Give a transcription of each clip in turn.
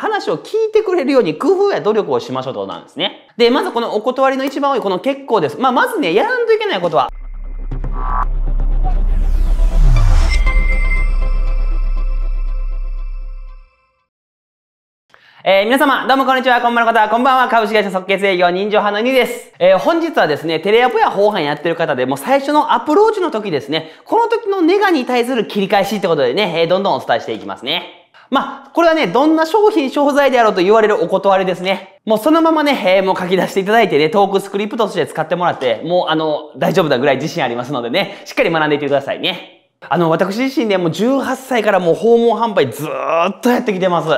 話を聞いてくれるように工夫や努力をしましょうということなんですね。で、まずこのお断りの一番多いこの結構です。まあ、まずね、やらんといけないことは、えー、皆様、どうもこんにちは、こんばんは、こんばんは、株式会社即決営業人情派の2です。えー、本日はですね、テレアポや法犯やってる方でもう最初のアプローチの時ですね、この時のネガに対する切り返しってことでね、えー、どんどんお伝えしていきますね。まあ、これはね、どんな商品、商材であろうと言われるお断りですね。もうそのままね、えー、もう書き出していただいてね、トークスクリプトとして使ってもらって、もうあの、大丈夫だぐらい自信ありますのでね、しっかり学んでいってくださいね。あの、私自身ね、もう18歳からもう訪問販売ずーっとやってきてます。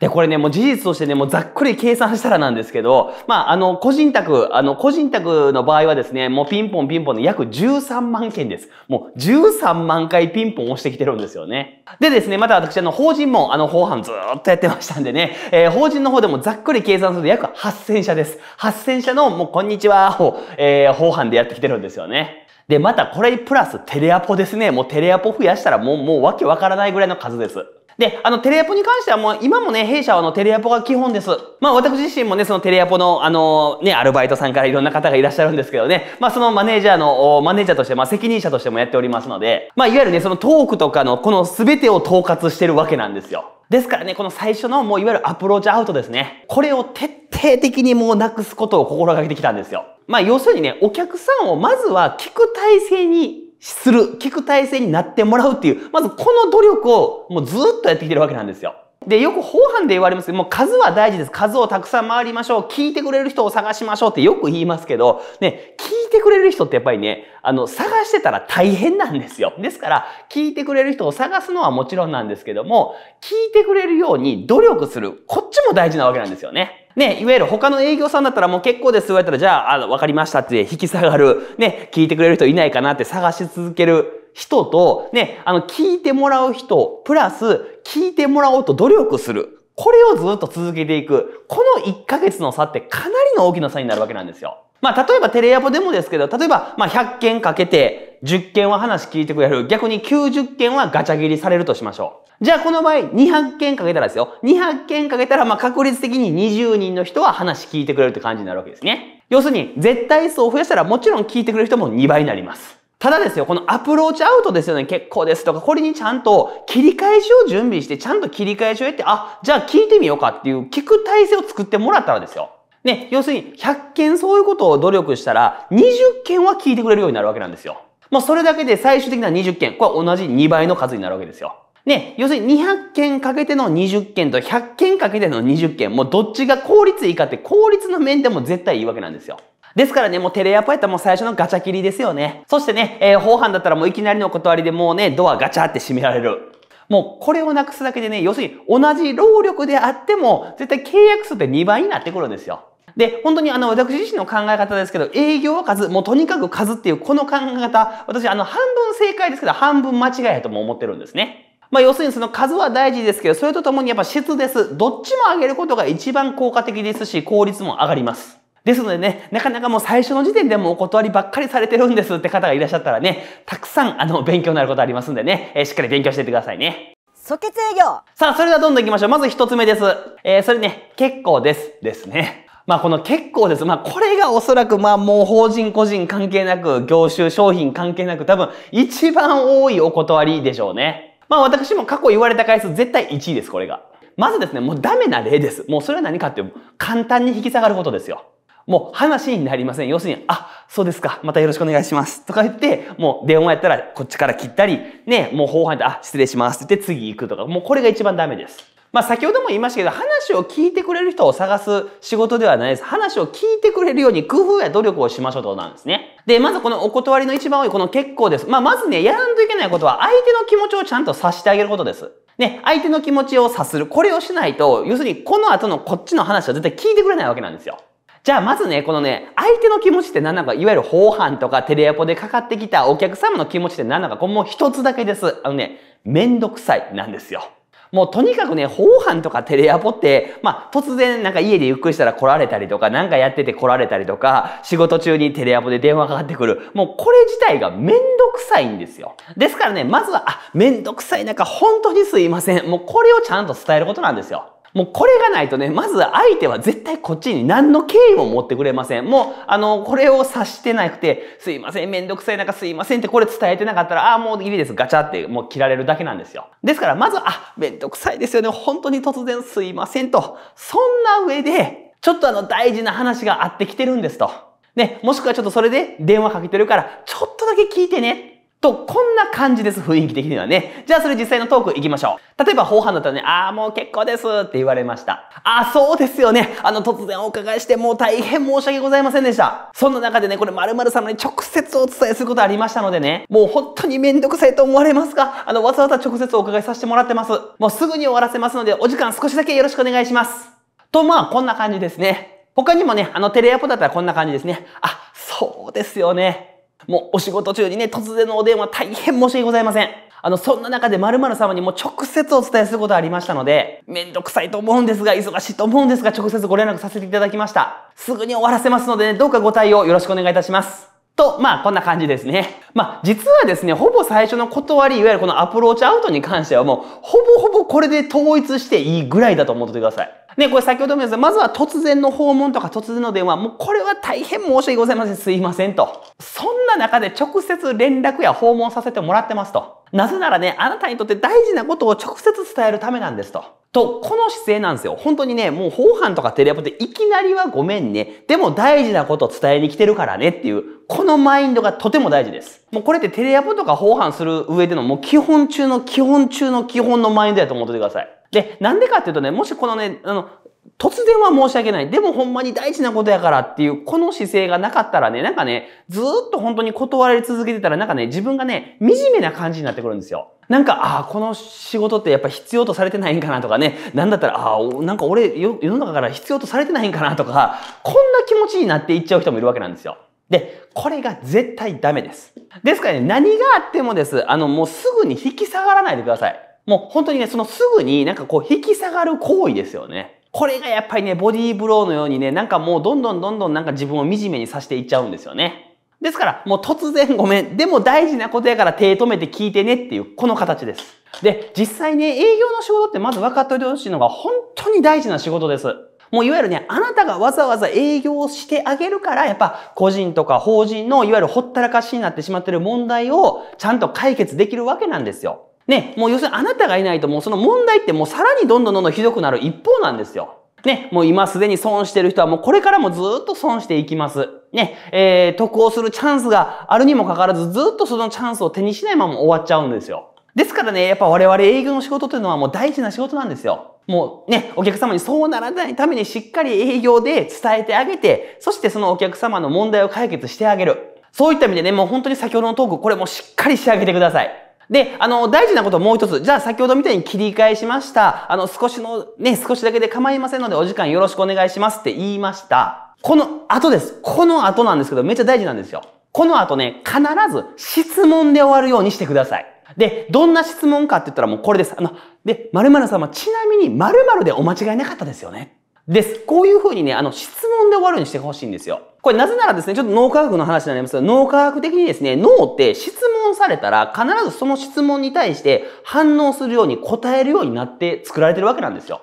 で、これね、もう事実としてね、もうざっくり計算したらなんですけど、まあ、あの、個人宅、あの、個人宅の場合はですね、もうピンポンピンポンで約13万件です。もう13万回ピンポン押してきてるんですよね。でですね、また私、あの、法人も、あの、法犯ずっとやってましたんでね、えー、法人の方でもざっくり計算すると約8000社です。8000社の、もう、こんにちはを、えー、法犯でやってきてるんですよね。で、またこれプラステレアポですね。もうテレアポ増やしたらもう、もうわけわからないぐらいの数です。で、あの、テレアポに関してはもう、今もね、弊社はあの、テレアポが基本です。まあ、私自身もね、そのテレアポの、あの、ね、アルバイトさんからいろんな方がいらっしゃるんですけどね、まあ、そのマネージャーの、マネージャーとして、まあ、責任者としてもやっておりますので、まあ、いわゆるね、そのトークとかの、この全てを統括してるわけなんですよ。ですからね、この最初のもういわゆるアプローチアウトですね。これを徹底的にもうなくすことを心がけてきたんですよ。まあ要するにね、お客さんをまずは聞く体制にする、聞く体制になってもらうっていう、まずこの努力をもうずっとやってきてるわけなんですよ。で、よく法犯で言われますけど、もう数は大事です。数をたくさん回りましょう。聞いてくれる人を探しましょうってよく言いますけど、ね、聞いてくれる人ってやっぱりね、あの、探してたら大変なんですよ。ですから、聞いてくれる人を探すのはもちろんなんですけども、聞いてくれるように努力する。こっちも大事なわけなんですよね。ね、いわゆる他の営業さんだったらもう結構です言われたら、じゃあ、あ分かりましたって引き下がる、ね、聞いてくれる人いないかなって探し続ける人と、ね、あの、聞いてもらう人、プラス、聞いてもらおうと努力する。これをずっと続けていく。この1ヶ月の差ってかなりの大きな差になるわけなんですよ。まあ、例えばテレアポでもですけど、例えば、まあ、100件かけて、10件は話聞いてくれる。逆に90件はガチャ切りされるとしましょう。じゃあ、この場合、200件かけたらですよ。200件かけたら、まあ、確率的に20人の人は話聞いてくれるって感じになるわけですね。要するに、絶対数を増やしたら、もちろん聞いてくれる人も2倍になります。ただですよ、このアプローチアウトですよね、結構ですとか、これにちゃんと切り返しを準備して、ちゃんと切り返しをやって、あ、じゃあ聞いてみようかっていう、聞く体制を作ってもらったらですよ。ね、要するに100件そういうことを努力したら、20件は聞いてくれるようになるわけなんですよ。もうそれだけで最終的な20件、これは同じ2倍の数になるわけですよ。ね、要するに200件かけての20件と100件かけての20件、もうどっちが効率いいかって効率の面でも絶対いいわけなんですよ。ですからね、もうテレアポやったらもう最初のガチャ切りですよね。そしてね、えー、法犯だったらもういきなりの断りでもうね、ドアガチャって閉められる。もうこれをなくすだけでね、要するに同じ労力であっても、絶対契約数って2倍になってくるんですよ。で、本当にあの、私自身の考え方ですけど、営業は数、もうとにかく数っていうこの考え方、私あの、半分正解ですけど、半分間違いやとも思ってるんですね。まあ、要するにその数は大事ですけど、それとともにやっぱ質です。どっちも上げることが一番効果的ですし、効率も上がります。ですのでね、なかなかもう最初の時点でもお断りばっかりされてるんですって方がいらっしゃったらね、たくさんあの、勉強になることありますんでね、えー、しっかり勉強していってくださいね。即決営業さあ、それではどんどん行きましょう。まず一つ目です。えー、それね、結構です。ですね。まあこの結構です。まあこれがおそらくまあもう法人個人関係なく、業種商品関係なく多分一番多いお断りでしょうね。まあ私も過去言われた回数絶対1位です、これが。まずですね、もうダメな例です。もうそれは何かっていう、簡単に引き下がることですよ。もう話になりません。要するに、あ、そうですか。またよろしくお願いします。とか言って、もう電話やったらこっちから切ったり、ね、もう後半で、あ、失礼しますって言って次行くとか、もうこれが一番ダメです。まあ、先ほども言いましたけど、話を聞いてくれる人を探す仕事ではないです。話を聞いてくれるように工夫や努力をしましょうということなんですね。で、まずこのお断りの一番多いこの結構です。まあ、まずね、やらんといけないことは、相手の気持ちをちゃんと察してあげることです。ね、相手の気持ちを察する。これをしないと、要するにこの後のこっちの話は絶対聞いてくれないわけなんですよ。じゃあまずね、このね、相手の気持ちって何なのか、いわゆる法犯とかテレアポでかかってきたお客様の気持ちって何なのか、これもう一つだけです。あのね、めんどくさいなんですよ。もうとにかくね、法犯とかテレアポって、まあ突然なんか家でゆっくりしたら来られたりとか、なんかやってて来られたりとか、仕事中にテレアポで電話かかってくる。もうこれ自体がめんどくさいんですよ。ですからね、まずは、あ、めんどくさい中、本当にすいません。もうこれをちゃんと伝えることなんですよ。もうこれがないとね、まず相手は絶対こっちに何の敬意も持ってくれません。もう、あの、これを察してなくて、すいません、めんどくさい中すいませんってこれ伝えてなかったら、ああ、もういいです、ガチャってもう切られるだけなんですよ。ですから、まず、あ、めんどくさいですよね、本当に突然すいませんと。そんな上で、ちょっとあの大事な話があってきてるんですと。ね、もしくはちょっとそれで電話かけてるから、ちょっとだけ聞いてねと、こんな感じです、雰囲気的にはね。じゃあそれ実際のトーク行きましょう。例えば、後半だったらね、ああ、もう結構ですって言われました。ああ、そうですよね。あの、突然お伺いして、もう大変申し訳ございませんでした。そんな中でね、これ〇〇様に直接お伝えすることありましたのでね、もう本当にめんどくさいと思われますが、あの、わざわざ直接お伺いさせてもらってます。もうすぐに終わらせますので、お時間少しだけよろしくお願いします。と、まあ、こんな感じですね。他にもね、あの、テレアポだったらこんな感じですね。あ、そうですよね。もうお仕事中にね、突然のお電話大変申し訳ございません。あの、そんな中で〇〇様にも直接お伝えすることありましたので、めんどくさいと思うんですが、忙しいと思うんですが、直接ご連絡させていただきました。すぐに終わらせますので、ね、どうかご対応よろしくお願いいたします。と、まあ、こんな感じですね。まあ、実はですね、ほぼ最初の断り、いわゆるこのアプローチアウトに関してはもう、ほぼほぼこれで統一していいぐらいだと思っててください。ね、これ先ほども言いました。まずは突然の訪問とか突然の電話。もうこれは大変申し訳ございません。すいませんと。そんな中で直接連絡や訪問させてもらってますと。なぜならね、あなたにとって大事なことを直接伝えるためなんですと。と、この姿勢なんですよ。本当にね、もう法犯とかテレアポっていきなりはごめんね。でも大事なことを伝えに来てるからねっていう、このマインドがとても大事です。もうこれってテレアポとか法犯する上でのもう基本中の基本中の基本のマインドやと思っててください。で、なんでかっていうとね、もしこのね、あの、突然は申し訳ない。でもほんまに大事なことやからっていう、この姿勢がなかったらね、なんかね、ずっと本当に断られ続けてたら、なんかね、自分がね、惨めな感じになってくるんですよ。なんか、ああ、この仕事ってやっぱ必要とされてないんかなとかね、なんだったら、ああ、なんか俺世の中から必要とされてないんかなとか、こんな気持ちになっていっちゃう人もいるわけなんですよ。で、これが絶対ダメです。ですからね、何があってもです。あの、もうすぐに引き下がらないでください。もう本当にね、そのすぐになんかこう引き下がる行為ですよね。これがやっぱりね、ボディーブローのようにね、なんかもうどんどんどんどんなんか自分を惨めにさせていっちゃうんですよね。ですから、もう突然ごめん。でも大事なことやから手止めて聞いてねっていう、この形です。で、実際ね、営業の仕事ってまず分かっておいてほしいのが本当に大事な仕事です。もういわゆるね、あなたがわざわざ営業をしてあげるから、やっぱ個人とか法人のいわゆるほったらかしになってしまってる問題をちゃんと解決できるわけなんですよ。ね、もう要するにあなたがいないともうその問題ってもうさらにどんどんどんどんひどくなる一方なんですよ。ね、もう今すでに損してる人はもうこれからもずっと損していきます。ね、えー、得をするチャンスがあるにもかかわらずずっとそのチャンスを手にしないまま終わっちゃうんですよ。ですからね、やっぱ我々営業の仕事というのはもう大事な仕事なんですよ。もうね、お客様にそうならないためにしっかり営業で伝えてあげて、そしてそのお客様の問題を解決してあげる。そういった意味でね、もう本当に先ほどのトーク、これもしっかりしてあげてください。で、あの、大事なこともう一つ。じゃあ先ほどみたいに切り替えしました。あの、少しの、ね、少しだけで構いませんのでお時間よろしくお願いしますって言いました。この後です。この後なんですけど、めっちゃ大事なんですよ。この後ね、必ず質問で終わるようにしてください。で、どんな質問かって言ったらもうこれです。あの、で、〇〇様、ちなみに〇〇でお間違いなかったですよね。です。こういうふうにね、あの、質問で終わるにしてほしいんですよ。これなぜならですね、ちょっと脳科学の話になりますが、脳科学的にですね、脳って質問されたら必ずその質問に対して反応するように答えるようになって作られてるわけなんですよ。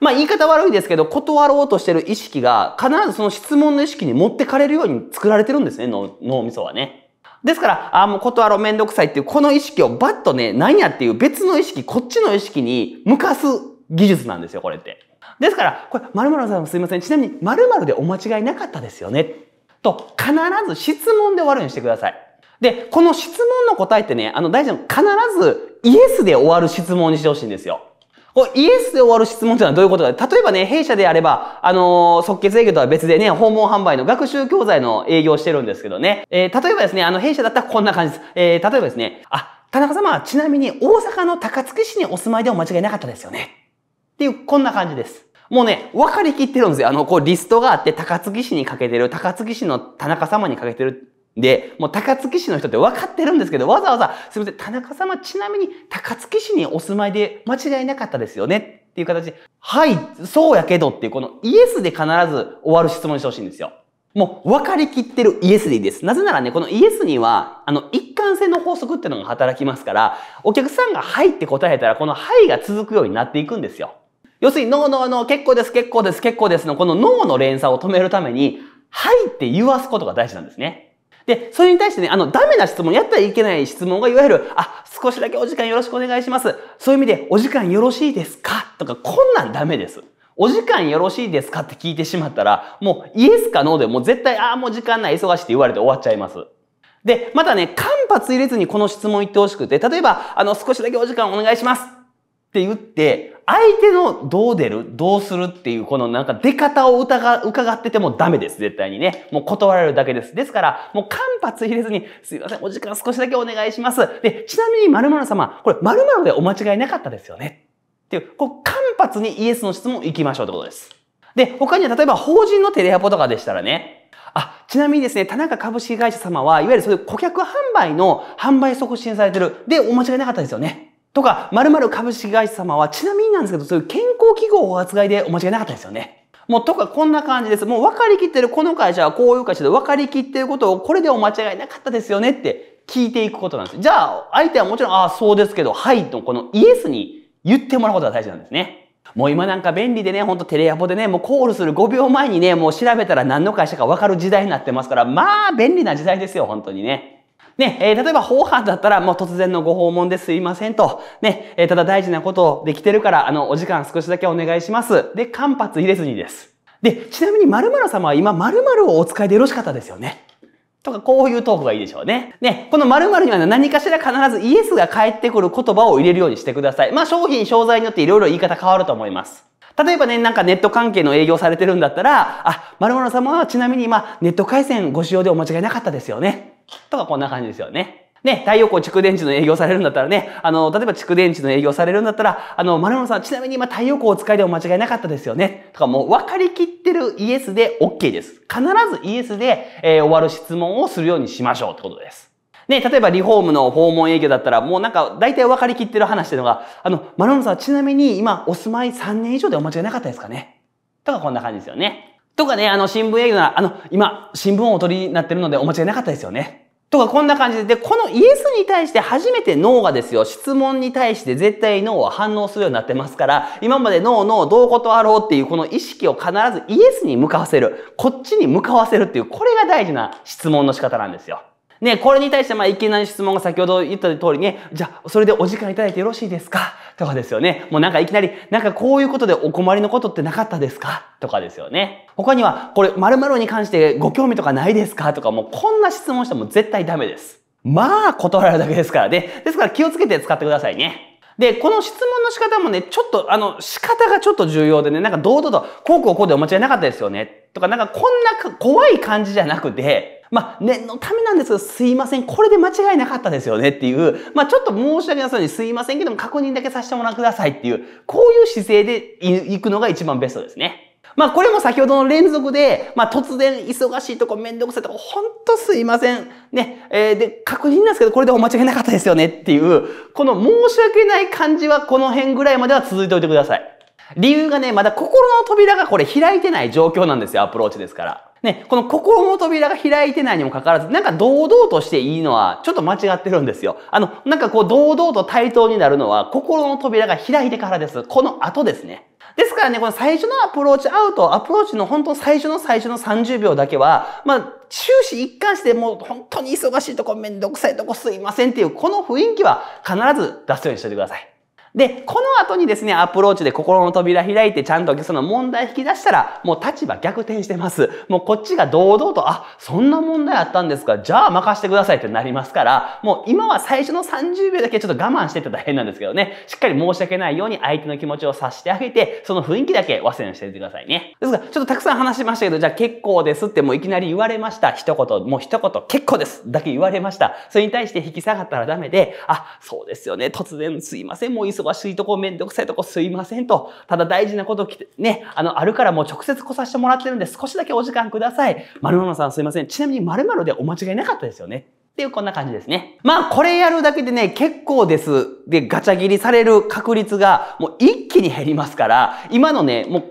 まあ言い方悪いですけど、断ろうとしてる意識が必ずその質問の意識に持ってかれるように作られてるんですね、脳みそはね。ですから、ああ、もう断ろうめんどくさいっていう、この意識をバッとね、何やっていう別の意識、こっちの意識に向かす技術なんですよ、これって。ですから、これ、〇〇さんもすいません。ちなみに、〇〇でお間違いなかったですよね。と、必ず質問で終わるようにしてください。で、この質問の答えってね、あの、大事なの、必ずイエスで終わる質問にしてほしいんですよ。こイエスで終わる質問というのはどういうことか。例えばね、弊社であれば、あのー、即決営業とは別でね、訪問販売の学習教材の営業をしてるんですけどね。えー、例えばですね、あの、弊社だったらこんな感じです。えー、例えばですね、あ、田中様はちなみに大阪の高槻市にお住まいでお間違いなかったですよね。っていう、こんな感じです。もうね、分かりきってるんですよ。あの、こう、リストがあって、高槻市にかけてる、高槻市の田中様にかけてる。で、もう高槻市の人って分かってるんですけど、わざわざ、すみません、田中様、ちなみに高槻市にお住まいで間違いなかったですよねっていう形で、はい、そうやけどっていう、このイエスで必ず終わる質問してほしいんですよ。もう分かりきってるイエスでいいです。なぜならね、このイエスには、あの、一貫性の法則っていうのが働きますから、お客さんがはいって答えたら、このはいが続くようになっていくんですよ。要するに、ノーノーノー、結構です、結構です、結構ですの、このノーの連鎖を止めるために、はいって言わすことが大事なんですね。で、それに対してね、あの、ダメな質問、やったらいけない質問が、いわゆる、あ、少しだけお時間よろしくお願いします。そういう意味で、お時間よろしいですかとか、こんなんダメです。お時間よろしいですかって聞いてしまったら、もうイエスかノーでも絶対、ああ、もう時間ない、忙しいって言われて終わっちゃいます。で、またね、間髪入れずにこの質問言ってほしくて、例えば、あの、少しだけお時間お願いします。って言って、相手のどう出るどうするっていう、このなんか出方を疑、伺っててもダメです。絶対にね。もう断られるだけです。ですから、もう間髪入れずに、すいません、お時間少しだけお願いします。で、ちなみに〇〇様、これ〇〇でお間違いなかったですよね。っていう、こう、間髪にイエスの質問行きましょうってことです。で、他には例えば法人のテレアポとかでしたらね、あ、ちなみにですね、田中株式会社様は、いわゆるそういう顧客販売の販売促進されてる。で、お間違いなかったですよね。とか、〇〇株式会社様は、ちなみになんですけど、そういう健康記号をお扱いでお間違いなかったですよね。もうとかこんな感じです。もう分かりきってる、この会社はこういう会社で分かりきってることをこれでお間違いなかったですよねって聞いていくことなんです。じゃあ、相手はもちろん、ああ、そうですけど、はいとこのイエスに言ってもらうことが大事なんですね。もう今なんか便利でね、ほんとテレアポでね、もうコールする5秒前にね、もう調べたら何の会社か分かる時代になってますから、まあ便利な時代ですよ、本当にね。ね、えー、例えば法犯だったらもう突然のご訪問ですいませんと。ね、えー、ただ大事なことをできてるから、あの、お時間少しだけお願いします。で、間髪入れずにです。で、ちなみに〇〇様は今〇〇をお使いでよろしかったですよね。とか、こういうトークがいいでしょうね。ね、この〇〇には何かしら必ずイエスが返ってくる言葉を入れるようにしてください。まあ、商品、商材によっていろいろ言い方変わると思います。例えばね、なんかネット関係の営業されてるんだったら、あ、〇〇様はちなみに今、ネット回線ご使用でお間違いなかったですよね。とかこんな感じですよね。ね、太陽光蓄電池の営業されるんだったらね、あの、例えば蓄電池の営業されるんだったら、あの、丸野さん、ちなみに今太陽光を使いでも間違いなかったですよね。とかもう分かりきってるイエスで OK です。必ずイエスで、えー、終わる質問をするようにしましょうってことです。ね、例えばリフォームの訪問営業だったら、もうなんか大体分かりきってる話っていうのが、あの、丸野さん、ちなみに今お住まい3年以上でお間違いなかったですかね。とかこんな感じですよね。とかね、あの、新聞営業な、あの、今、新聞をお取りになってるのでお間違いなかったですよね。とか、こんな感じで、で、このイエスに対して初めて脳がですよ、質問に対して絶対脳は反応するようになってますから、今まで脳脳どう断ろうっていうこの意識を必ずイエスに向かわせる、こっちに向かわせるっていう、これが大事な質問の仕方なんですよ。ね、これに対して、まあ、いきなり質問が先ほど言った通りね、じゃあ、それでお時間いただいてよろしいですかとかですよね。もうなんかいきなり、なんかこういうことでお困りのことってなかったですかとかですよね。他には、これ、〇〇に関してご興味とかないですかとか、もうこんな質問しても絶対ダメです。まあ、断られるだけですからね。ですから気をつけて使ってくださいね。で、この質問の仕方もね、ちょっと、あの、仕方がちょっと重要でね、なんか堂々と、こうこうこうでお間違いなかったですよね。とか、なんかこんな怖い感じじゃなくて、まあ、念のためなんですけど、すいません、これで間違いなかったですよねっていう、まあ、ちょっと申し訳なさそうにすいませんけども、確認だけさせてもらってくださいっていう、こういう姿勢でいくのが一番ベストですね。まあこれも先ほどの連続で、まあ突然忙しいとこめんどくさいとこ、ほんとすいません。ね。えー、で、確認なんですけど、これでお間違いなかったですよねっていう、この申し訳ない感じはこの辺ぐらいまでは続いておいてください。理由がね、まだ心の扉がこれ開いてない状況なんですよ、アプローチですから。ね、この心の扉が開いてないにもかかわらず、なんか堂々としていいのはちょっと間違ってるんですよ。あの、なんかこう堂々と対等になるのは心の扉が開いてからです。この後ですね。ですからね、この最初のアプローチアウト、アプローチの本当最初の最初の30秒だけは、まあ、終始一貫してもう本当に忙しいとこめんどくさいとこすいませんっていう、この雰囲気は必ず出すようにしておいてください。で、この後にですね、アプローチで心の扉開いて、ちゃんとその問題引き出したら、もう立場逆転してます。もうこっちが堂々と、あ、そんな問題あったんですか、じゃあ任してくださいってなりますから、もう今は最初の30秒だけちょっと我慢してて大変なんですけどね、しっかり申し訳ないように相手の気持ちを察してあげて、その雰囲気だけ忘れにしておいてくださいね。ですが、ちょっとたくさん話しましたけど、じゃあ結構ですってもういきなり言われました。一言、もう一言、結構ですだけ言われました。それに対して引き下がったらダメで、あ、そうですよね、突然すいません、もう忙しいとこ、めんどくさいとこすいませんと、ただ大事なことね、あの、あるからもう直接来させてもらってるんで、少しだけお時間ください。まるさんすいません。ちなみに〇〇でお間違いなかったですよね。っていう、こんな感じですね。まあ、これやるだけでね、結構です。で、ガチャ切りされる確率が、もう一気に減りますから、今のね、もう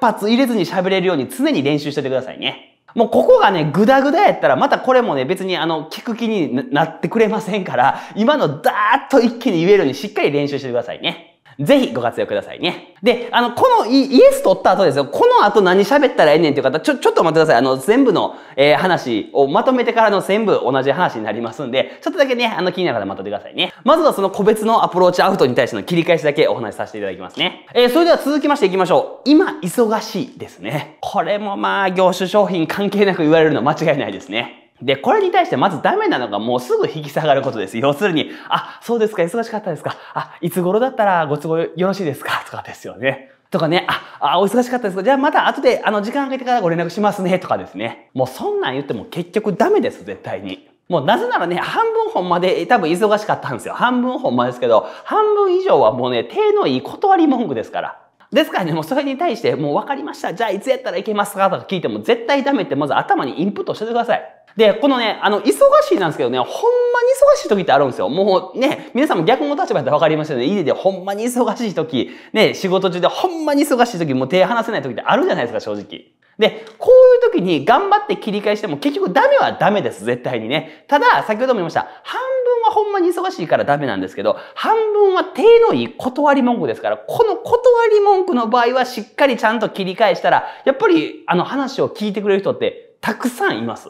間髪入れずに喋れるように常に練習していてくださいね。もうここがね、ぐだぐだやったら、またこれもね、別にあの、聞く気になってくれませんから、今のダーッと一気に言えるようにしっかり練習してくださいね。ぜひご活用くださいね。で、あの、このイエス取った後ですよ。この後何喋ったらええねんっていう方、ちょ、ちょっと待ってください。あの、全部の、えー、話をまとめてからの全部同じ話になりますんで、ちょっとだけね、あの、気になる方待っててくださいね。まずはその個別のアプローチアウトに対しての切り返しだけお話しさせていただきますね。えー、それでは続きましていきましょう。今、忙しいですね。これもまあ、業種商品関係なく言われるのは間違いないですね。で、これに対してまずダメなのがもうすぐ引き下がることです。要するに、あ、そうですか、忙しかったですか。あ、いつ頃だったらご都合よろしいですかとかですよね。とかね、あ、あ、お忙しかったですか。じゃあまた後であの時間あげてからご連絡しますね。とかですね。もうそんなん言っても結局ダメです、絶対に。もうなぜならね、半分本まで多分忙しかったんですよ。半分本までですけど、半分以上はもうね、手のいい断り文句ですから。ですからね、もうそれに対して、もう分かりました。じゃあいつやったらいけますかとか聞いても絶対ダメってまず頭にインプットしててください。で、このね、あの、忙しいなんですけどね、ほんまに忙しい時ってあるんですよ。もうね、皆さんも逆の立場で分かりましたよね。家でほんまに忙しい時、ね、仕事中でほんまに忙しい時、もう手離せない時ってあるじゃないですか、正直。で、こういう時に頑張って切り返しても結局ダメはダメです、絶対にね。ただ、先ほども言いました、半分はほんまに忙しいからダメなんですけど、半分は手のいい断り文句ですから、この断り文句の場合はしっかりちゃんと切り返したら、やっぱりあの話を聞いてくれる人ってたくさんいます。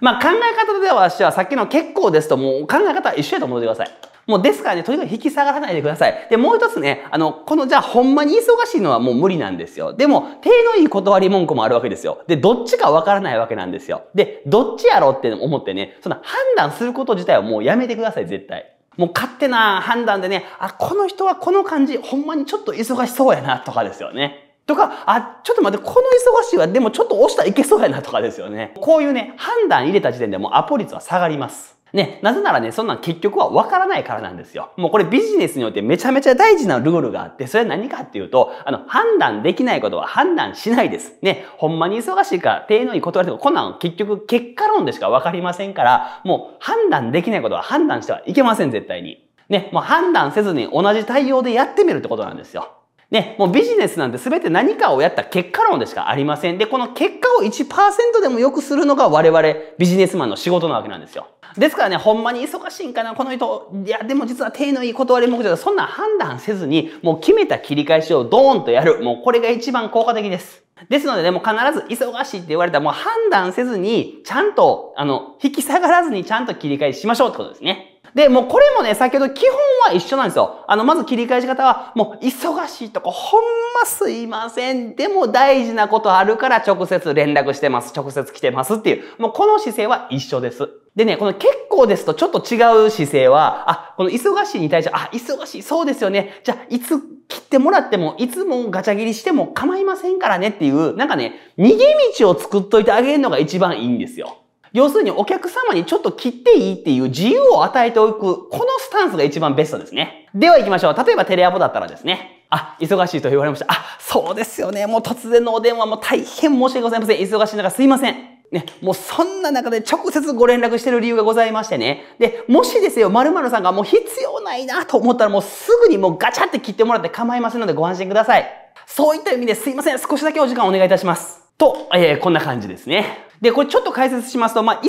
まあ考え方では私はさっきの結構ですともう考え方は一緒やと思ってください。もうですからね、とにかく引き下がらないでください。で、もう一つね、あの、このじゃあほんまに忙しいのはもう無理なんですよ。でも、手のいい断り文句もあるわけですよ。で、どっちかわからないわけなんですよ。で、どっちやろうって思ってね、その判断すること自体はもうやめてください、絶対。もう勝手な判断でね、あ、この人はこの感じ、ほんまにちょっと忙しそうやなとかですよね。とか、あ、ちょっと待って、この忙しいは、でもちょっと押したらいけそうやなとかですよね。こういうね、判断入れた時点でもうアポ率は下がります。ね、なぜならね、そんなん結局は分からないからなんですよ。もうこれビジネスにおいてめちゃめちゃ大事なルールがあって、それは何かっていうと、あの、判断できないことは判断しないです。ね、ほんまに忙しいから、丁寧に断るても、こんなん結局結果論でしか分かりませんから、もう判断できないことは判断してはいけません、絶対に。ね、もう判断せずに同じ対応でやってみるってことなんですよ。ね、もうビジネスなんて全て何かをやった結果論でしかありません。で、この結果を1%でも良くするのが我々ビジネスマンの仕事なわけなんですよ。ですからね、ほんまに忙しいんかな、この人、いや、でも実は手のいい断り目標そんな判断せずに、もう決めた切り返しをドーンとやる。もうこれが一番効果的です。ですのでね、もう必ず忙しいって言われたらもう判断せずに、ちゃんと、あの、引き下がらずにちゃんと切り返ししましょうってことですね。で、もうこれもね、先ほど基本は一緒なんですよ。あの、まず切り返し方は、もう忙しいとこ、ほんますいません。でも大事なことあるから直接連絡してます。直接来てますっていう。もうこの姿勢は一緒です。でね、この結構ですとちょっと違う姿勢は、あ、この忙しいに対して、あ、忙しい、そうですよね。じゃあ、いつ切ってもらっても、いつもガチャ切りしても構いませんからねっていう、なんかね、逃げ道を作っといてあげるのが一番いいんですよ。要するにお客様にちょっと切っていいっていう自由を与えておく、このスタンスが一番ベストですね。では行きましょう。例えばテレアポだったらですね、あ、忙しいと言われました。あ、そうですよね。もう突然のお電話も大変申し訳ございません。忙しい中すいません。ね、もうそんな中で直接ご連絡してる理由がございましてね。で、もしですよ、〇〇さんがもう必要ないなと思ったらもうすぐにもうガチャって切ってもらって構いませんのでご安心ください。そういった意味ですいません、少しだけお時間お願いいたします。と、えー、こんな感じですね。で、これちょっと解説しますと、まあ、忙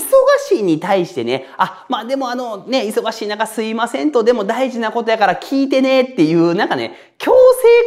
しいに対してね、あ、まあでもあの、ね、忙しい中すいませんと、でも大事なことやから聞いてねっていう、なんかね、強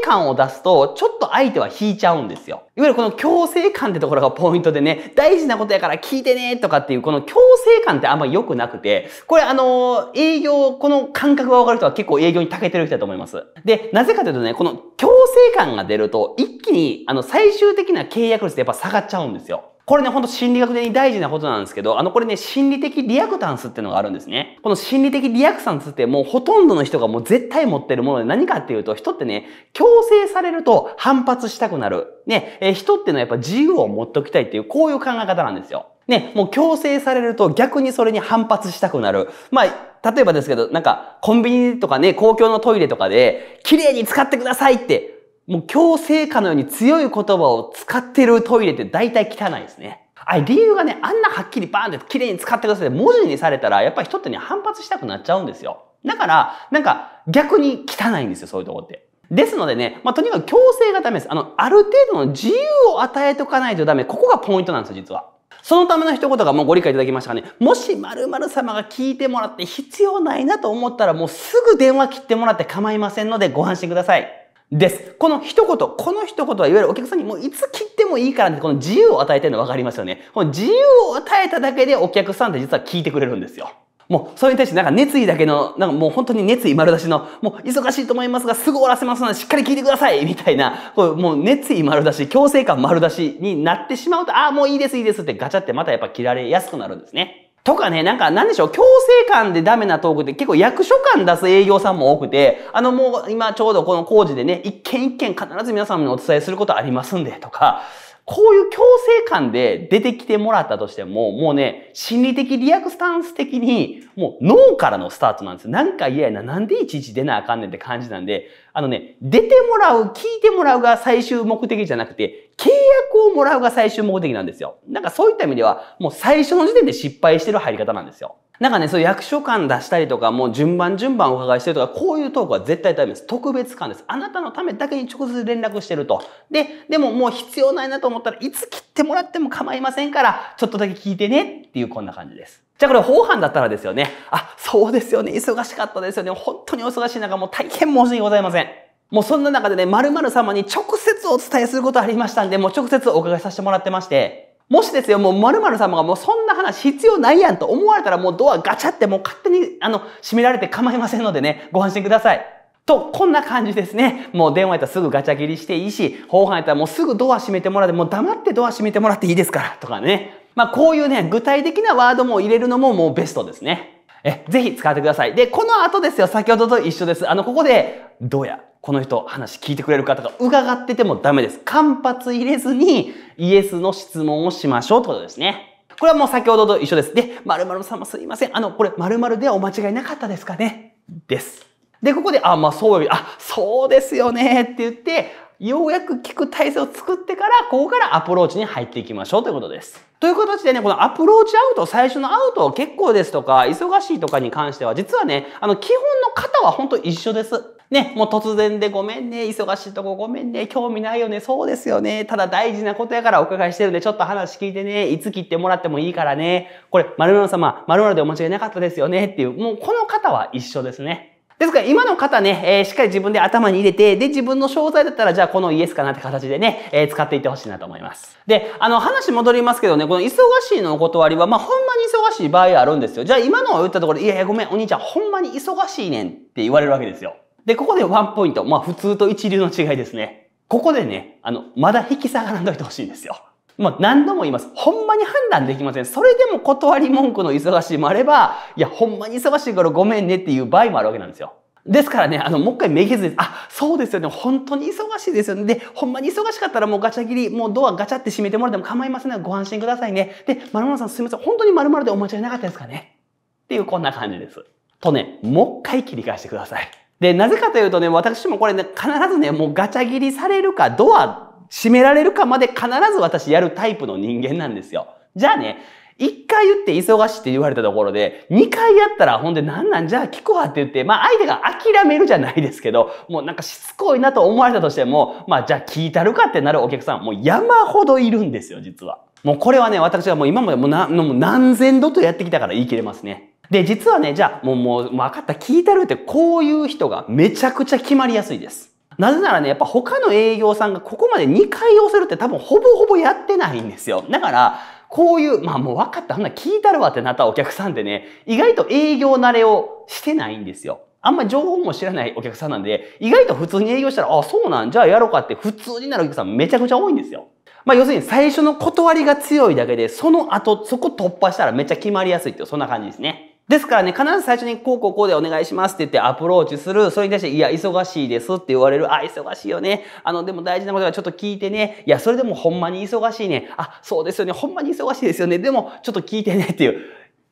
制感を出すと、ちょっと相手は引いちゃうんですよ。いわゆるこの強制感ってところがポイントでね、大事なことやから聞いてねとかっていう、この強制感ってあんま良くなくて、これあの、営業、この感覚がわかる人は結構営業に長けてる人だと思います。で、なぜかというとね、この強制感が出ると、一気に、あの、最終的な契約率でやっぱ下がっちゃうんですよ。これね、ほんと心理学的に大事なことなんですけど、あの、これね、心理的リアクタンスっていうのがあるんですね。この心理的リアクタンスってもうほとんどの人がもう絶対持ってるもので何かっていうと、人ってね、強制されると反発したくなる。ね、え人ってのはやっぱ自由を持っときたいっていう、こういう考え方なんですよ。ね、もう強制されると逆にそれに反発したくなる。まあ、例えばですけど、なんか、コンビニとかね、公共のトイレとかで、綺麗に使ってくださいってもう強制かのように強い言葉を使ってるトイレって大体汚いですね。あ理由がね、あんなはっきりバーンって綺麗に使ってください文字にされたら、やっぱり人ってね、反発したくなっちゃうんですよ。だから、なんか逆に汚いんですよ、そういうとこって。ですのでね、まあ、とにかく強制がダメです。あの、ある程度の自由を与えておかないとダメ。ここがポイントなんですよ、実は。そのための一言がもうご理解いただきましたがね、もし〇〇様が聞いてもらって必要ないなと思ったらもうすぐ電話切ってもらって構いませんのでご安心ください。です。この一言、この一言はいわゆるお客さんにもういつ切ってもいいからってこの自由を与えてるの分かりますよね。この自由を与えただけでお客さんって実は聞いてくれるんですよ。もう、それに対してなんか熱意だけの、なんかもう本当に熱意丸出しの、もう忙しいと思いますがすぐ終わらせますのでしっかり聞いてくださいみたいな、こうもう熱意丸出し、強制感丸出しになってしまうと、ああ、もういいですいいですってガチャってまたやっぱ切られやすくなるんですね。とかね、なんか、なんでしょう、強制感でダメなトークって結構役所感出す営業さんも多くて、あのもう今ちょうどこの工事でね、一件一件必ず皆様にお伝えすることありますんで、とか、こういう強制感で出てきてもらったとしても、もうね、心理的リアクスタンス的に、もう脳からのスタートなんですなんか嫌やな、なんでいちいち出なあかんねんって感じなんで、あのね、出てもらう、聞いてもらうが最終目的じゃなくて、契約をもらうが最終目的なんですよ。なんかそういった意味では、もう最初の時点で失敗してる入り方なんですよ。なんかね、そういう役所感出したりとか、もう順番順番お伺いしてるとか、こういうトークは絶対ダメです。特別感です。あなたのためだけに直接連絡してると。で、でももう必要ないなと思ったらいつ切ってもらっても構いませんから、ちょっとだけ聞いてねっていうこんな感じです。じゃあこれ法犯だったらですよね。あ、そうですよね。忙しかったですよね。本当にお忙しい中もう大変申し訳ございません。もうそんな中でね、〇〇様に直接お伝えすることありましたんで、もう直接お伺いさせてもらってまして、もしですよ、もう〇〇様がもうそんな話必要ないやんと思われたらもうドアガチャってもう勝手にあの、閉められて構いませんのでね、ご安心ください。と、こんな感じですね。もう電話やったらすぐガチャ切りしていいし、後半やったらもうすぐドア閉めてもらって、もう黙ってドア閉めてもらっていいですから、とかね。まあこういうね、具体的なワードも入れるのももうベストですね。え、ぜひ使ってください。で、この後ですよ、先ほどと一緒です。あの、ここで、どうや、この人話聞いてくれる方が伺っててもダメです。間髪入れずにイエスの質問をしましょうってことですね。これはもう先ほどと一緒です。で、〇〇もすいません。あの、これ〇〇でお間違いなかったですかねです。で、ここで、あ、まあそうよ、あ、そうですよねって言って、ようやく聞く体制を作ってから、ここからアプローチに入っていきましょうということです。という形でね、このアプローチアウト、最初のアウト結構ですとか、忙しいとかに関しては、実はね、あの、基本の方は本当一緒です。ね、もう突然でごめんね、忙しいとこごめんね、興味ないよね、そうですよね、ただ大事なことやからお伺いしてるんで、ちょっと話聞いてね、いつ切ってもらってもいいからね、これ、〇〇様、〇〇でお間違いなかったですよね、っていう、もうこの方は一緒ですね。ですから今の方ね、えー、しっかり自分で頭に入れて、で、自分の詳細だったら、じゃあこのイエスかなって形でね、えー、使っていってほしいなと思います。で、あの、話戻りますけどね、この忙しいのお断りは、まあ、ほんまに忙しい場合あるんですよ。じゃあ今の言ったところで、いやいやごめん、お兄ちゃん、ほんまに忙しいねんって言われるわけですよ。で、ここでワンポイント。まあ普通と一流の違いですね。ここでね、あの、まだ引き下がらんといてほしいんですよ。もう何度も言います。ほんまに判断できません。それでも断り文句の忙しいもあれば、いや、ほんまに忙しいからごめんねっていう場合もあるわけなんですよ。ですからね、あの、もう一回めげずに、あ、そうですよね、本当に忙しいですよね。で、ほんまに忙しかったらもうガチャ切り、もうドアガチャって閉めてもらっても構いませんが、ご安心くださいね。で、まるさんすいません、本当にまるでお間違いなかったですかねっていうこんな感じです。とね、もう一回切り返してください。で、なぜかというとね、私もこれね、必ずね、もうガチャ切りされるか、ドア閉められるかまで必ず私やるタイプの人間なんですよ。じゃあね、一回言って忙しいって言われたところで、二回やったらほんでなんなんじゃあ聞くわって言って、まあ相手が諦めるじゃないですけど、もうなんかしつこいなと思われたとしても、まあじゃあ聞いたるかってなるお客さんもう山ほどいるんですよ、実は。もうこれはね、私はもう今までもう何千度とやってきたから言い切れますね。で、実はね、じゃあ、もう、もう、分かった、聞いたるって、こういう人がめちゃくちゃ決まりやすいです。なぜならね、やっぱ他の営業さんがここまで2回寄せるって多分ほぼほぼやってないんですよ。だから、こういう、まあもう分かった、あんな聞いたるわってなったお客さんってね、意外と営業慣れをしてないんですよ。あんま情報も知らないお客さんなんで、意外と普通に営業したら、あ、そうなん、じゃあやろうかって普通になるお客さんめちゃくちゃ多いんですよ。まあ要するに最初の断りが強いだけで、その後、そこ突破したらめっちゃ決まりやすいって、そんな感じですね。ですからね、必ず最初にこうこうこうでお願いしますって言ってアプローチする。それに対して、いや、忙しいですって言われる。あ、忙しいよね。あの、でも大事なことはちょっと聞いてね。いや、それでもほんまに忙しいね。あ、そうですよね。ほんまに忙しいですよね。でも、ちょっと聞いてねっていう。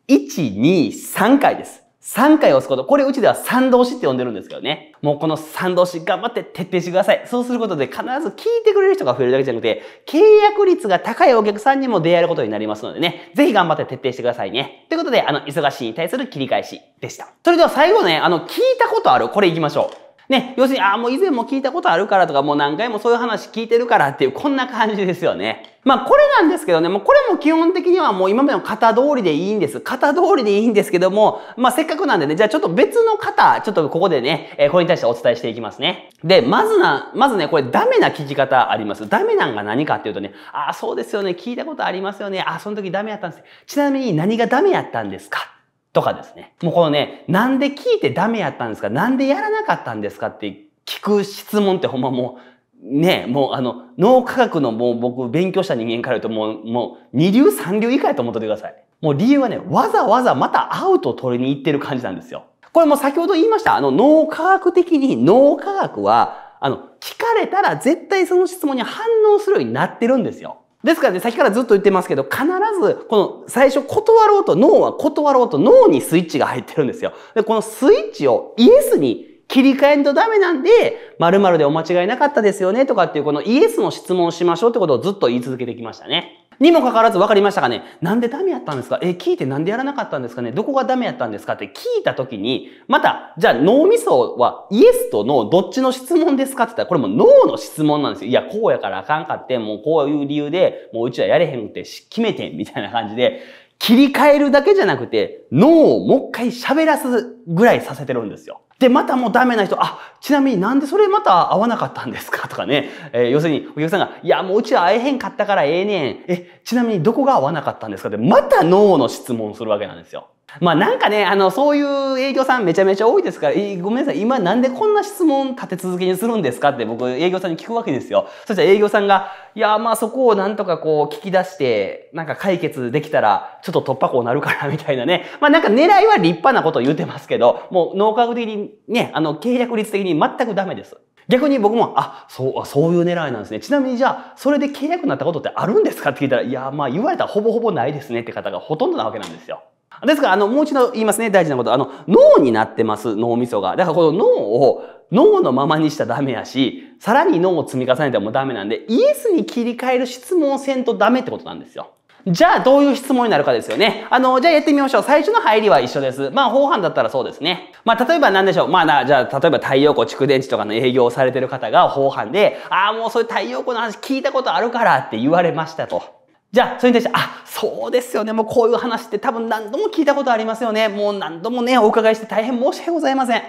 1、2、3回です。3回押すこと。これうちでは3同詞って呼んでるんですけどね。もうこの3同詞頑張って徹底してください。そうすることで必ず聞いてくれる人が増えるだけじゃなくて、契約率が高いお客さんにも出会えることになりますのでね。ぜひ頑張って徹底してくださいね。ということで、あの、忙しいに対する切り返しでした。それでは最後ね、あの、聞いたことあるこれ行きましょう。ね、要するに、ああ、もう以前も聞いたことあるからとか、もう何回もそういう話聞いてるからっていう、こんな感じですよね。まあ、これなんですけどね、もうこれも基本的にはもう今までの型通りでいいんです。型通りでいいんですけども、まあ、せっかくなんでね、じゃあちょっと別の型、ちょっとここでね、えこれに対してお伝えしていきますね。で、まずな、まずね、これダメな聞き方あります。ダメなんが何かっていうとね、ああ、そうですよね、聞いたことありますよね、ああ、その時ダメやったんです。ちなみに何がダメやったんですかとかですね。もうこのね、なんで聞いてダメやったんですかなんでやらなかったんですかって聞く質問ってほんまもう、ね、もうあの、脳科学のもう僕勉強した人間から言うともう、もう二流三流以下やと思っててください。もう理由はね、わざわざまたアウトを取りに行ってる感じなんですよ。これも先ほど言いました、あの、脳科学的に脳科学は、あの、聞かれたら絶対その質問に反応するようになってるんですよ。ですからね、先からずっと言ってますけど、必ず、この最初断ろうと、脳は断ろうと、脳にスイッチが入ってるんですよ。で、このスイッチをイエスに切り替えんとダメなんで、〇〇でお間違いなかったですよねとかっていう、このイエスの質問をしましょうってことをずっと言い続けてきましたね。にもかかわらず分かりましたかねなんでダメやったんですかえ、聞いてなんでやらなかったんですかねどこがダメやったんですかって聞いたときに、また、じゃあ脳みそはイエスとノーどっちの質問ですかって言ったら、これも脳の質問なんですよ。いや、こうやからあかんかって、もうこういう理由で、もううちはやれへんって決めてみたいな感じで、切り替えるだけじゃなくて、脳をもう一回喋らすぐらいさせてるんですよ。で、またもうダメな人、あ、ちなみになんでそれまた会わなかったんですかとかね。えー、要するにお客さんが、いや、もううちは会えへんかったからええねん。え、ちなみにどこが会わなかったんですかって、また脳の質問するわけなんですよ。まあなんかね、あの、そういう営業さんめちゃめちゃ多いですから、ごめんなさい、今なんでこんな質問立て続けにするんですかって僕営業さんに聞くわけですよ。そしたら営業さんが、いや、まあそこをなんとかこう聞き出して、なんか解決できたら、ちょっと突破口になるからみたいなね。まあなんか狙いは立派なことを言うてますけど、もう脳科学的にね、あの、契約率的に全くダメです。逆に僕も、あ、そう、そういう狙いなんですね。ちなみにじゃあ、それで契約になったことってあるんですかって聞いたら、いや、まあ言われたらほぼほぼないですねって方がほとんどなわけなんですよ。ですから、あの、もう一度言いますね。大事なこと。あの、脳になってます。脳みそが。だからこの脳を脳のままにしちゃダメやし、さらに脳を積み重ねてもダメなんで、イエスに切り替える質問をせんとダメってことなんですよ。じゃあ、どういう質問になるかですよね。あの、じゃあやってみましょう。最初の入りは一緒です。まあ、方犯だったらそうですね。まあ、例えば何でしょう。まあな、じゃあ、例えば太陽光、蓄電池とかの営業をされてる方が方犯で、ああ、もうそういう太陽光の話聞いたことあるからって言われましたと。じゃあ、それに対して、あ、そうですよね。もうこういう話って多分何度も聞いたことありますよね。もう何度もね、お伺いして大変申し訳ございません。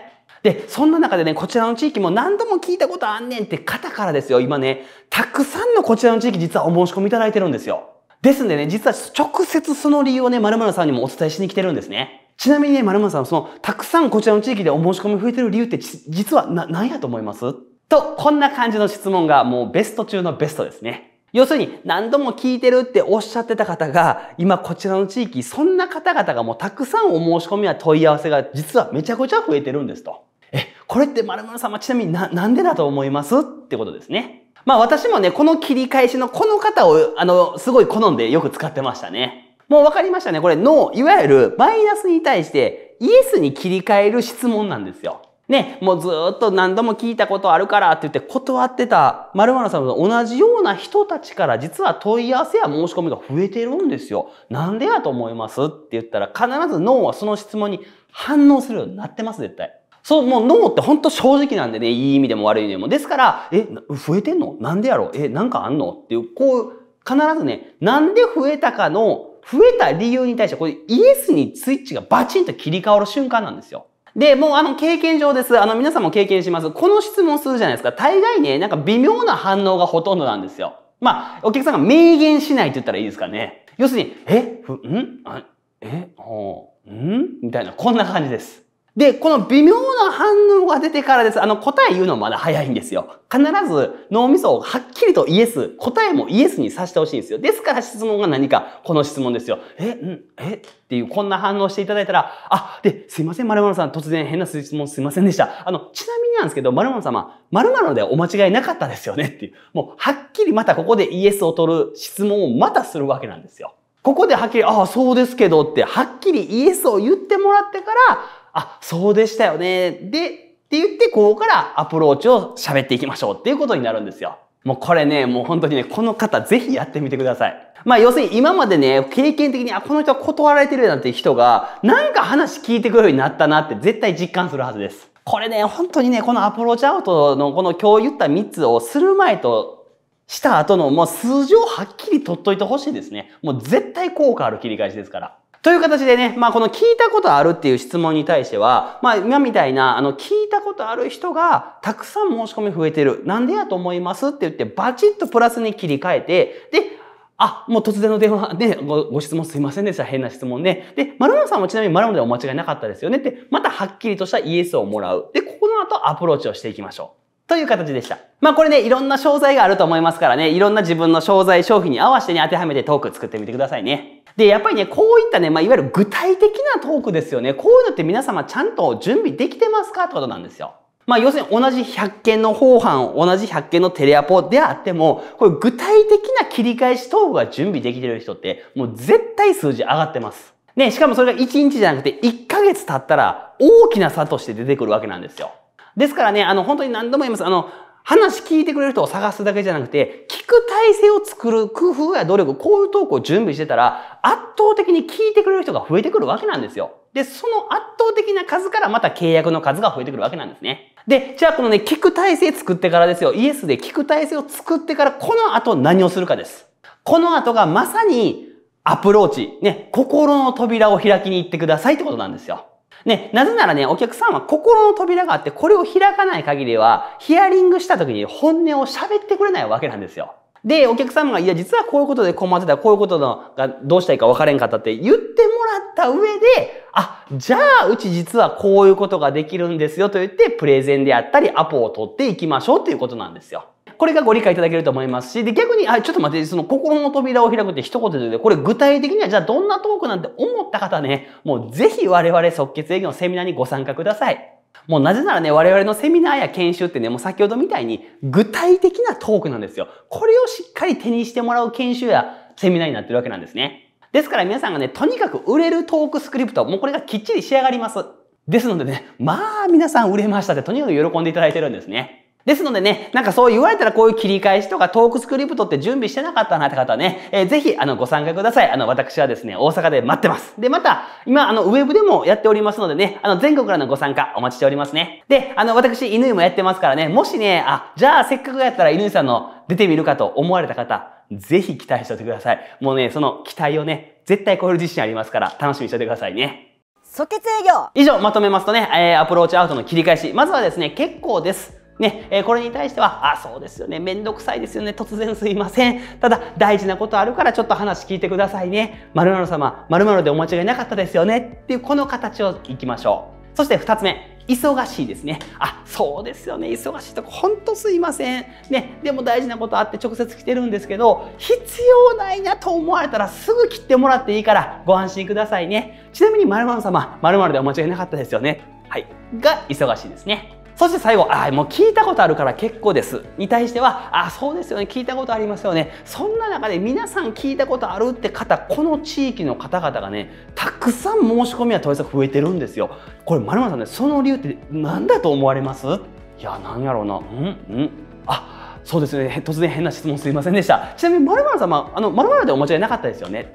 で、そんな中でね、こちらの地域も何度も聞いたことあんねんって方からですよ。今ね、たくさんのこちらの地域実はお申し込みいただいてるんですよ。ですんでね、実は直接その理由をね、まるまるさんにもお伝えしに来てるんですね。ちなみにね、まるまるさん、その、たくさんこちらの地域でお申し込み増えてる理由って実はな、何やと思いますと、こんな感じの質問がもうベスト中のベストですね。要するに何度も聞いてるっておっしゃってた方が、今こちらの地域、そんな方々がもうたくさんお申し込みや問い合わせが実はめちゃくちゃ増えてるんですと。え、これって丸〇様ちなみにな、なんでだと思いますってことですね。まあ私もね、この切り返しのこの方を、あの、すごい好んでよく使ってましたね。もうわかりましたね。これ、ノー、いわゆるマイナスに対してイエスに切り替える質問なんですよ。ね、もうずっと何度も聞いたことあるからって言って断ってた〇〇さんと同じような人たちから実は問い合わせや申し込みが増えてるんですよ。なんでやと思いますって言ったら必ず脳はその質問に反応するようになってます、絶対。そう、もう脳ってほんと正直なんでね、いい意味でも悪い意味でも。ですから、え、増えてんのなんでやろうえ、なんかあんのっていう、こう、必ずね、なんで増えたかの、増えた理由に対して、これイエスにスイッチがバチンと切り替わる瞬間なんですよ。で、もうあの経験上です。あの皆さんも経験します。この質問するじゃないですか。大概ね、なんか微妙な反応がほとんどなんですよ。まあ、お客さんが明言しないって言ったらいいですかね。要するに、えふ、んあえほうんみたいな、こんな感じです。で、この微妙な反応が出てからです。あの、答え言うのまだ早いんですよ。必ず脳みそをはっきりとイエス、答えもイエスにさせてほしいんですよ。ですから質問が何か、この質問ですよ。え、うん、えっていう、こんな反応していただいたら、あ、で、すいません、〇〇さん、突然変な質問すいませんでした。あの、ちなみになんですけど、〇〇様、〇〇でお間違いなかったですよねっていう。もう、はっきりまたここでイエスを取る質問をまたするわけなんですよ。ここではっきり、ああ、そうですけどって、はっきりイエスを言ってもらってから、あ、そうでしたよね。で、って言って、ここからアプローチを喋っていきましょうっていうことになるんですよ。もうこれね、もう本当にね、この方ぜひやってみてください。まあ要するに今までね、経験的に、あ、この人は断られてるなんて人が、なんか話聞いてくるようになったなって絶対実感するはずです。これね、本当にね、このアプローチアウトのこの今日言った3つをする前とした後のもう数字をはっきり取っといてほしいですね。もう絶対効果ある切り返しですから。という形でね、まあこの聞いたことあるっていう質問に対しては、まあ今みたいな、あの聞いたことある人がたくさん申し込み増えてる。なんでやと思いますって言ってバチッとプラスに切り替えて、で、あ、もう突然の電話で、ごご質問すいませんでした。変な質問ね。で、丸山さんもちなみに丸山でお間違いなかったですよねって、またはっきりとしたイエスをもらう。で、ここの後アプローチをしていきましょう。という形でした。まあこれね、いろんな商材があると思いますからね、いろんな自分の商材、商品に合わせてね、当てはめてトーク作ってみてくださいね。で、やっぱりね、こういったね、まあ、いわゆる具体的なトークですよね。こういうのって皆様ちゃんと準備できてますかってことなんですよ。まあ、要するに同じ100件の方犯、同じ100件のテレアポであっても、これ具体的な切り返しトークが準備できてる人って、もう絶対数字上がってます。ね、しかもそれが1日じゃなくて1ヶ月経ったら大きな差として出てくるわけなんですよ。ですからね、あの、本当に何度も言います。あの、話聞いてくれる人を探すだけじゃなくて、聞く体制を作る工夫や努力、こういうトークを準備してたら、圧倒的に聞いてくれる人が増えてくるわけなんですよ。で、その圧倒的な数からまた契約の数が増えてくるわけなんですね。で、じゃあこのね、聞く体制作ってからですよ。イエスで聞く体制を作ってから、この後何をするかです。この後がまさにアプローチ、ね、心の扉を開きに行ってくださいってことなんですよ。ね、なぜならね、お客さんは心の扉があって、これを開かない限りは、ヒアリングした時に本音を喋ってくれないわけなんですよ。で、お客様が、いや、実はこういうことで困ってた、こういうことのがどうしたいか分からんかったって言ってもらった上で、あ、じゃあ、うち実はこういうことができるんですよと言って、プレゼンであったり、アポを取っていきましょうっていうことなんですよ。これがご理解いただけると思いますし、で、逆に、あ、ちょっと待って、その心の扉を開くって一言で、これ具体的にはじゃあどんなトークなんて思った方ね、もうぜひ我々即決営業のセミナーにご参加ください。もうなぜならね、我々のセミナーや研修ってね、もう先ほどみたいに具体的なトークなんですよ。これをしっかり手にしてもらう研修やセミナーになってるわけなんですね。ですから皆さんがね、とにかく売れるトークスクリプト、もうこれがきっちり仕上がります。ですのでね、まあ皆さん売れましたってとにかく喜んでいただいてるんですね。ですのでね、なんかそう言われたらこういう切り返しとかトークスクリプトって準備してなかったなって方はね、えー、ぜひ、あの、ご参加ください。あの、私はですね、大阪で待ってます。で、また、今、あの、ウェブでもやっておりますのでね、あの、全国からのご参加お待ちしておりますね。で、あの、私、犬もやってますからね、もしね、あ、じゃあせっかくやったら犬さんの出てみるかと思われた方、ぜひ期待しておいてください。もうね、その期待をね、絶対超える自信ありますから、楽しみにしておいてくださいね。即決営業以上、まとめますとね、えー、アプローチアウトの切り返し。まずはですね、結構です。ね、えこれに対しては、あ、そうですよね。めんどくさいですよね。突然すいません。ただ、大事なことあるからちょっと話聞いてくださいね。〇〇様、〇〇でお間違いなかったですよね。っていう、この形をいきましょう。そして2つ目。忙しいですね。あ、そうですよね。忙しいとこ、ほんとすいません。ね、でも大事なことあって直接来てるんですけど、必要ないなと思われたらすぐ切ってもらっていいからご安心くださいね。ちなみに〇〇様、〇〇でお間違いなかったですよね。はい。が、忙しいですね。そして最後、ああ、もう聞いたことあるから結構です。に対しては、あそうですよね、聞いたことありますよね。そんな中で皆さん聞いたことあるって方、この地域の方々がね、たくさん申し込みや問い合わせ増えてるんですよ。これ、丸山さんね、その理由って何だと思われますいや、なんやろうな。うんうんあそうですね、突然変な質問すいませんでした。ちなみに、丸ん、まあの、丸丸でお間違いなかったですよね。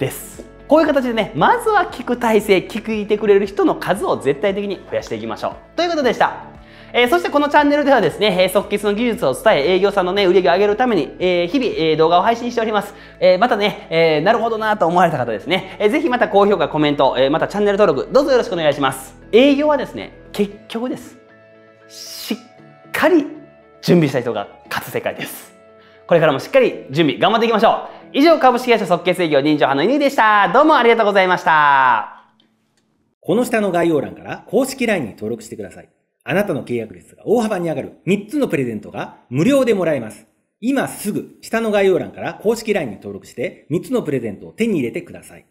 です。こういう形でね、まずは聞く体制、聞いてくれる人の数を絶対的に増やしていきましょう。ということでした。えー、そしてこのチャンネルではですね、即決の技術を伝え、営業さんのね、売り上げを上げるために、えー、日々、え動画を配信しております。えまたね、えなるほどなと思われた方ですね、えー、ぜひまた高評価、コメント、えまたチャンネル登録、どうぞよろしくお願いします。営業はですね、結局です。しっかり準備した人が勝つ世界です。これからもしっかり準備頑張っていきましょう。以上、株式会社即決営業人情派の犬でした。どうもありがとうございました。この下の概要欄から公式 LINE に登録してください。あなたの契約率が大幅に上がる3つのプレゼントが無料でもらえます。今すぐ下の概要欄から公式 LINE に登録して3つのプレゼントを手に入れてください。